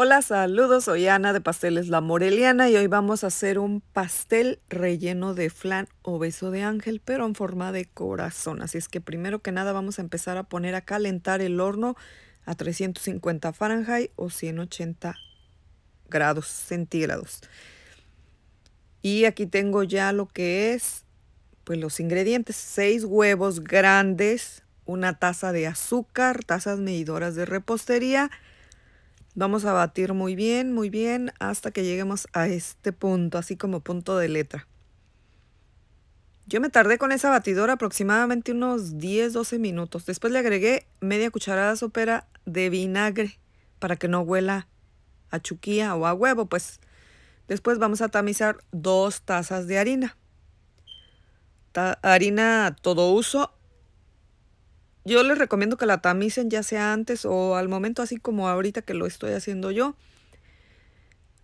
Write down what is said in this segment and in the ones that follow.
Hola, saludos, soy Ana de Pasteles La Moreliana y hoy vamos a hacer un pastel relleno de flan o beso de ángel, pero en forma de corazón. Así es que primero que nada vamos a empezar a poner a calentar el horno a 350 Fahrenheit o 180 grados centígrados. Y aquí tengo ya lo que es, pues los ingredientes, 6 huevos grandes, una taza de azúcar, tazas medidoras de repostería, Vamos a batir muy bien, muy bien, hasta que lleguemos a este punto, así como punto de letra. Yo me tardé con esa batidora aproximadamente unos 10-12 minutos. Después le agregué media cucharada sopera de vinagre para que no huela a chuquía o a huevo. Pues después vamos a tamizar dos tazas de harina. Harina harina todo uso yo les recomiendo que la tamicen ya sea antes o al momento así como ahorita que lo estoy haciendo yo.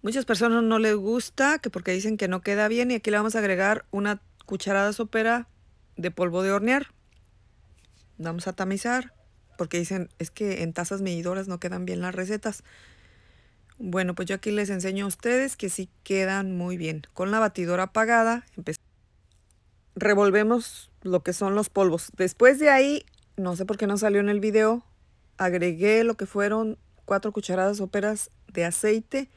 Muchas personas no les gusta que porque dicen que no queda bien y aquí le vamos a agregar una cucharada sopera de polvo de hornear. Vamos a tamizar porque dicen es que en tazas medidoras no quedan bien las recetas. Bueno, pues yo aquí les enseño a ustedes que sí quedan muy bien. Con la batidora apagada revolvemos lo que son los polvos. Después de ahí no sé por qué no salió en el video, agregué lo que fueron cuatro cucharadas soperas de aceite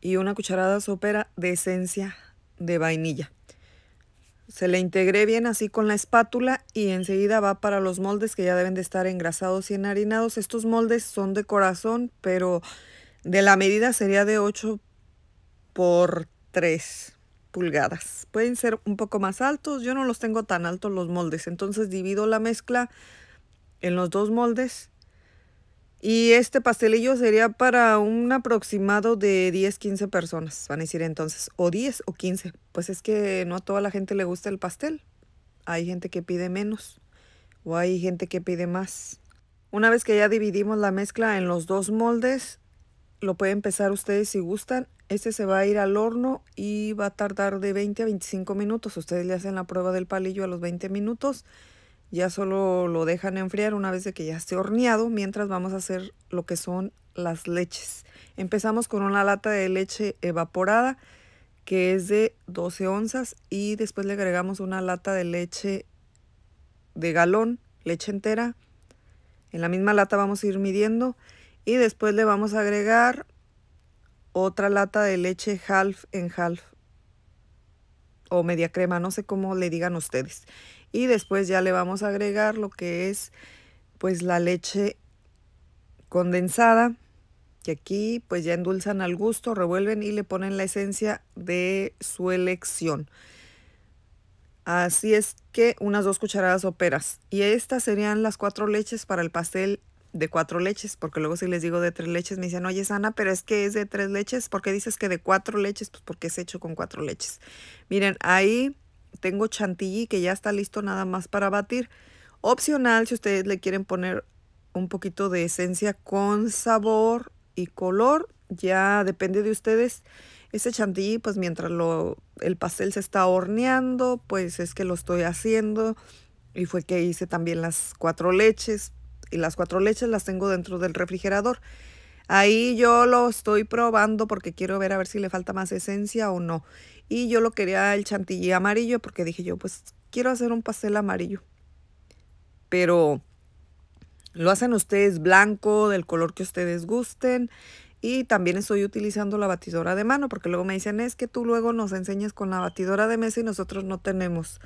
y una cucharada sopera de esencia de vainilla. Se le integré bien así con la espátula y enseguida va para los moldes que ya deben de estar engrasados y enharinados. Estos moldes son de corazón, pero de la medida sería de 8 por 3 pulgadas. Pueden ser un poco más altos. Yo no los tengo tan altos los moldes. Entonces divido la mezcla en los dos moldes. Y este pastelillo sería para un aproximado de 10, 15 personas. Van a decir entonces, o 10 o 15. Pues es que no a toda la gente le gusta el pastel. Hay gente que pide menos. O hay gente que pide más. Una vez que ya dividimos la mezcla en los dos moldes, lo pueden empezar ustedes si gustan. Este se va a ir al horno y va a tardar de 20 a 25 minutos. Ustedes le hacen la prueba del palillo a los 20 minutos. Ya solo lo dejan enfriar una vez de que ya esté horneado. Mientras vamos a hacer lo que son las leches. Empezamos con una lata de leche evaporada que es de 12 onzas y después le agregamos una lata de leche de galón, leche entera. En la misma lata vamos a ir midiendo. Y después le vamos a agregar otra lata de leche half en half o media crema, no sé cómo le digan ustedes. Y después ya le vamos a agregar lo que es pues la leche condensada, que aquí pues ya endulzan al gusto, revuelven y le ponen la esencia de su elección. Así es que unas dos cucharadas peras Y estas serían las cuatro leches para el pastel de cuatro leches, porque luego si les digo de tres leches me dicen, oye Sana, pero es que es de tres leches, ¿por qué dices que de cuatro leches? Pues porque es hecho con cuatro leches. Miren, ahí tengo chantilly que ya está listo nada más para batir. Opcional si ustedes le quieren poner un poquito de esencia con sabor y color, ya depende de ustedes. Ese chantilly, pues mientras lo, el pastel se está horneando, pues es que lo estoy haciendo. Y fue que hice también las cuatro leches, y las cuatro leches las tengo dentro del refrigerador. Ahí yo lo estoy probando porque quiero ver a ver si le falta más esencia o no. Y yo lo quería el chantilly amarillo porque dije yo, pues quiero hacer un pastel amarillo. Pero lo hacen ustedes blanco, del color que ustedes gusten. Y también estoy utilizando la batidora de mano porque luego me dicen, es que tú luego nos enseñas con la batidora de mesa y nosotros no tenemos.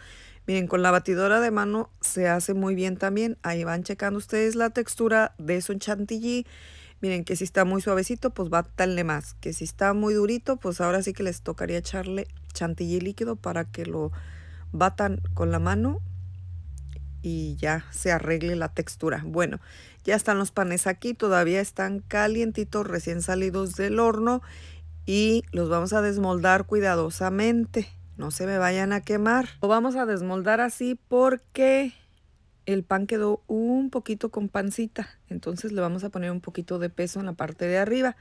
Miren, con la batidora de mano se hace muy bien también. Ahí van checando ustedes la textura de su chantilly. Miren que si está muy suavecito, pues bátanle más. Que si está muy durito, pues ahora sí que les tocaría echarle chantilly líquido para que lo batan con la mano y ya se arregle la textura. Bueno, ya están los panes aquí, todavía están calientitos, recién salidos del horno y los vamos a desmoldar cuidadosamente. No se me vayan a quemar. Lo vamos a desmoldar así porque el pan quedó un poquito con pancita. Entonces le vamos a poner un poquito de peso en la parte de arriba.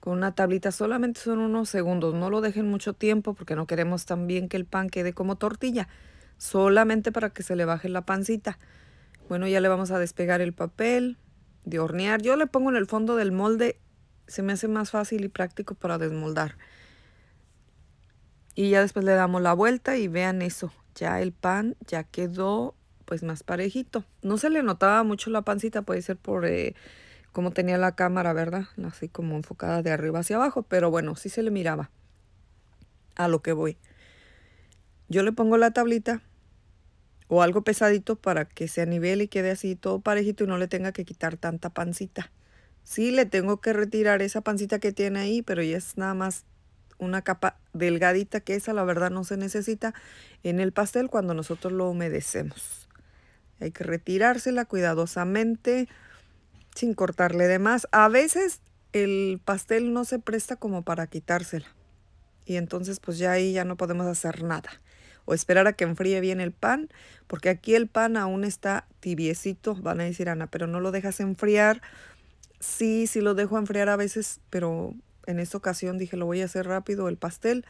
Con una tablita solamente son unos segundos. No lo dejen mucho tiempo porque no queremos también que el pan quede como tortilla. Solamente para que se le baje la pancita. Bueno, ya le vamos a despegar el papel de hornear. Yo le pongo en el fondo del molde. Se me hace más fácil y práctico para desmoldar. Y ya después le damos la vuelta y vean eso. Ya el pan ya quedó pues más parejito. No se le notaba mucho la pancita, puede ser por eh, cómo tenía la cámara, ¿verdad? Así como enfocada de arriba hacia abajo, pero bueno, sí se le miraba a lo que voy. Yo le pongo la tablita o algo pesadito para que sea nivel y quede así todo parejito y no le tenga que quitar tanta pancita. Sí, le tengo que retirar esa pancita que tiene ahí, pero ya es nada más una capa delgadita que esa la verdad no se necesita en el pastel cuando nosotros lo humedecemos. Hay que retirársela cuidadosamente sin cortarle de más. A veces el pastel no se presta como para quitársela y entonces pues ya ahí ya no podemos hacer nada. O esperar a que enfríe bien el pan, porque aquí el pan aún está tibiecito, van a decir Ana, pero no lo dejas enfriar. Sí, sí lo dejo enfriar a veces, pero en esta ocasión dije, lo voy a hacer rápido el pastel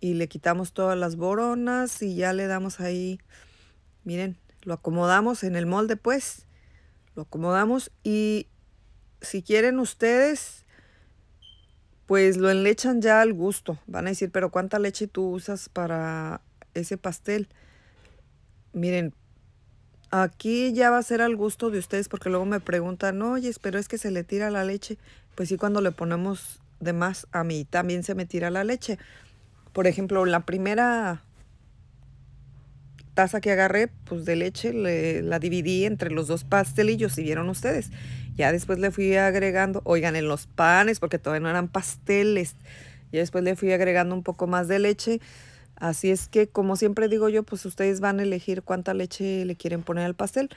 y le quitamos todas las boronas y ya le damos ahí, miren, lo acomodamos en el molde pues, lo acomodamos y si quieren ustedes, pues lo enlechan ya al gusto. Van a decir, pero ¿cuánta leche tú usas para ese pastel? Miren, aquí ya va a ser al gusto de ustedes porque luego me preguntan, oye, pero es que se le tira la leche. Pues sí, cuando le ponemos Además, a mí también se me tira la leche. Por ejemplo, la primera taza que agarré, pues de leche, la dividí entre los dos pastelillos, si vieron ustedes. Ya después le fui agregando, oigan, en los panes, porque todavía no eran pasteles. Ya después le fui agregando un poco más de leche. Así es que, como siempre digo yo, pues ustedes van a elegir cuánta leche le quieren poner al pastel.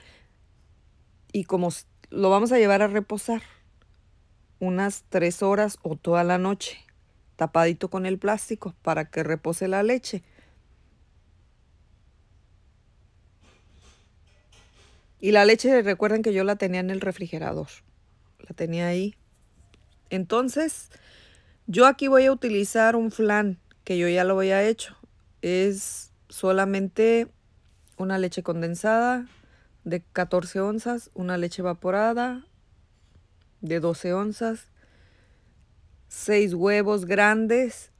Y como lo vamos a llevar a reposar, unas tres horas o toda la noche, tapadito con el plástico para que repose la leche. Y la leche, recuerden que yo la tenía en el refrigerador. La tenía ahí. Entonces, yo aquí voy a utilizar un flan que yo ya lo había hecho. Es solamente una leche condensada de 14 onzas, una leche evaporada, de 12 onzas, 6 huevos grandes,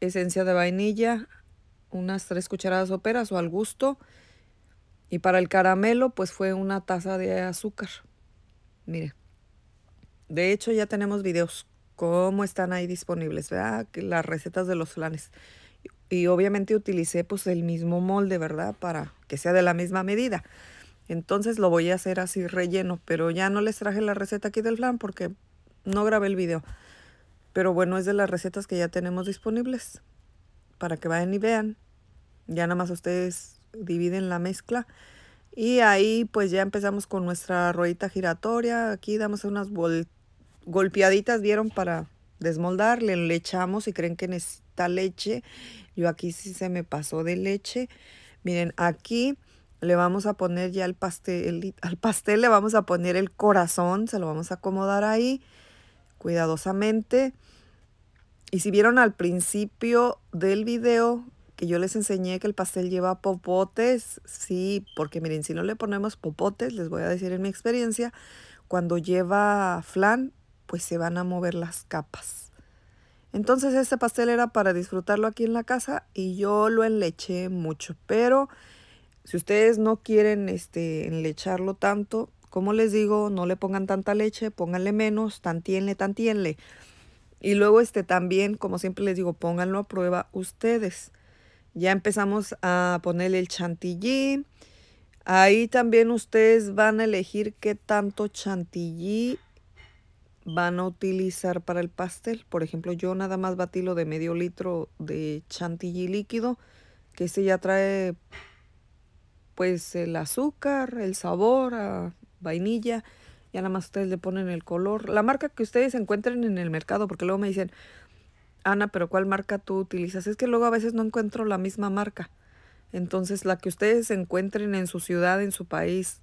esencia de vainilla, unas 3 cucharadas soperas o al gusto. Y para el caramelo, pues fue una taza de azúcar. Mire, de hecho ya tenemos videos, cómo están ahí disponibles, ¿verdad? Las recetas de los flanes. Y obviamente utilicé pues el mismo molde, ¿verdad? Para que sea de la misma medida. Entonces lo voy a hacer así relleno, pero ya no les traje la receta aquí del flan porque no grabé el video. Pero bueno, es de las recetas que ya tenemos disponibles para que vayan y vean. Ya nada más ustedes dividen la mezcla. Y ahí pues ya empezamos con nuestra ruedita giratoria. Aquí damos unas golpeaditas, vieron, para desmoldar. Le, le echamos y creen que necesita leche. Yo aquí sí se me pasó de leche. Miren, aquí le vamos a poner ya el pastel, al pastel le vamos a poner el corazón, se lo vamos a acomodar ahí cuidadosamente. Y si vieron al principio del video que yo les enseñé que el pastel lleva popotes, sí, porque miren, si no le ponemos popotes, les voy a decir en mi experiencia, cuando lleva flan, pues se van a mover las capas. Entonces este pastel era para disfrutarlo aquí en la casa y yo lo enleché mucho, pero si ustedes no quieren este, enlecharlo tanto, como les digo, no le pongan tanta leche, pónganle menos, tantienle, tantienle. Y luego este también, como siempre les digo, pónganlo a prueba ustedes. Ya empezamos a ponerle el chantilly. Ahí también ustedes van a elegir qué tanto chantilly van a utilizar para el pastel. Por ejemplo, yo nada más batí lo de medio litro de chantilly líquido, que este ya trae pues el azúcar, el sabor, a vainilla, ya nada más ustedes le ponen el color. La marca que ustedes encuentren en el mercado, porque luego me dicen, Ana, pero ¿cuál marca tú utilizas? Es que luego a veces no encuentro la misma marca. Entonces, la que ustedes encuentren en su ciudad, en su país.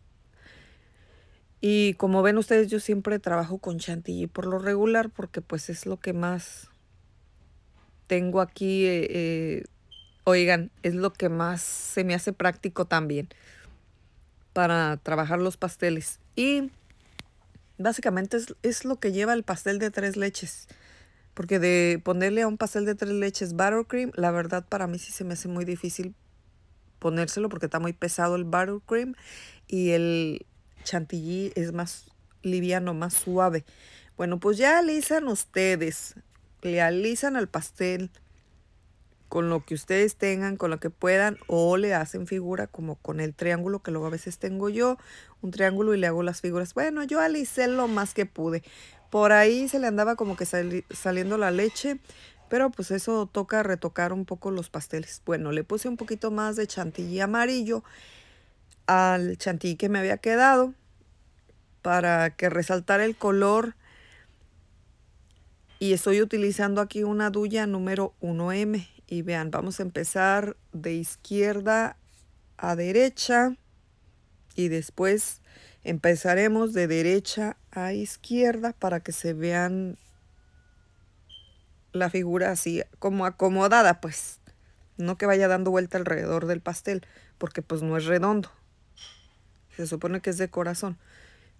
Y como ven ustedes, yo siempre trabajo con chantilly por lo regular, porque pues es lo que más tengo aquí eh, eh Oigan, es lo que más se me hace práctico también para trabajar los pasteles. Y básicamente es, lo que lleva el pastel de tres leches. Porque de ponerle a un pastel de tres leches buttercream, la verdad para mí sí se me hace muy difícil ponérselo porque está muy pesado el buttercream y el chantilly es más liviano, más suave. Bueno, pues ya alisan ustedes, le alisan al pastel con lo que ustedes tengan, con lo que puedan, o le hacen figura como con el triángulo que luego a veces tengo yo, un triángulo y le hago las figuras. Bueno, yo alicé lo más que pude. Por ahí se le andaba como que saliendo la leche, pero pues eso toca retocar un poco los pasteles. Bueno, le puse un poquito más de chantilly amarillo al chantilly que me había quedado para que resaltara el color. Y estoy utilizando aquí una duya número 1M y vean, vamos a empezar de izquierda a derecha y después empezaremos de derecha a izquierda para que se vean la figura así como acomodada, pues. No que vaya dando vuelta alrededor del pastel, porque pues no es redondo. Se supone que es de corazón.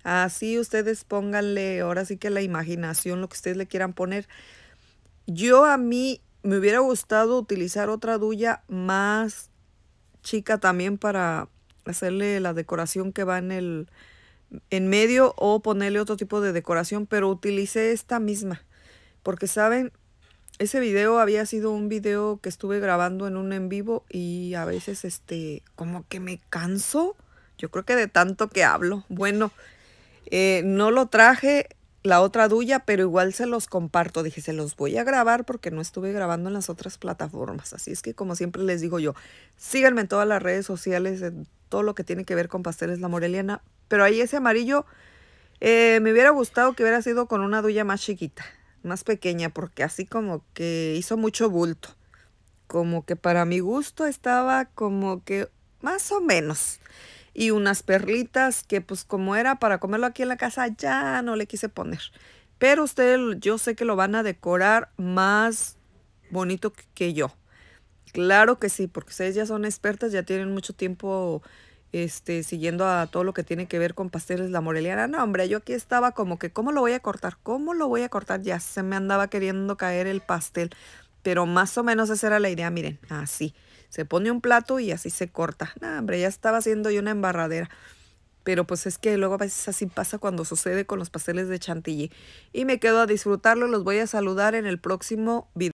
Así ustedes pónganle, ahora sí que la imaginación, lo que ustedes le quieran poner. Yo a mí me hubiera gustado utilizar otra duya más chica también para hacerle la decoración que va en el en medio o ponerle otro tipo de decoración, pero utilicé esta misma. Porque saben, ese video había sido un video que estuve grabando en un en vivo y a veces este como que me canso. Yo creo que de tanto que hablo. Bueno, eh, no lo traje la otra duya, pero igual se los comparto. Dije, se los voy a grabar porque no estuve grabando en las otras plataformas. Así es que como siempre les digo yo, síganme en todas las redes sociales, en todo lo que tiene que ver con pasteles la moreliana. Pero ahí ese amarillo eh, me hubiera gustado que hubiera sido con una duya más chiquita, más pequeña, porque así como que hizo mucho bulto. Como que para mi gusto estaba como que más o menos y unas perlitas que pues como era para comerlo aquí en la casa ya no le quise poner. Pero ustedes yo sé que lo van a decorar más bonito que yo. Claro que sí, porque ustedes ya son expertas, ya tienen mucho tiempo este, siguiendo a todo lo que tiene que ver con pasteles la moreliana. No, hombre, yo aquí estaba como que, ¿cómo lo voy a cortar? ¿Cómo lo voy a cortar? Ya se me andaba queriendo caer el pastel. Pero más o menos esa era la idea, miren, así se pone un plato y así se corta. No, hombre, ya estaba haciendo yo una embarradera. Pero pues es que luego a veces así pasa cuando sucede con los pasteles de chantilly. Y me quedo a disfrutarlo. Los voy a saludar en el próximo video.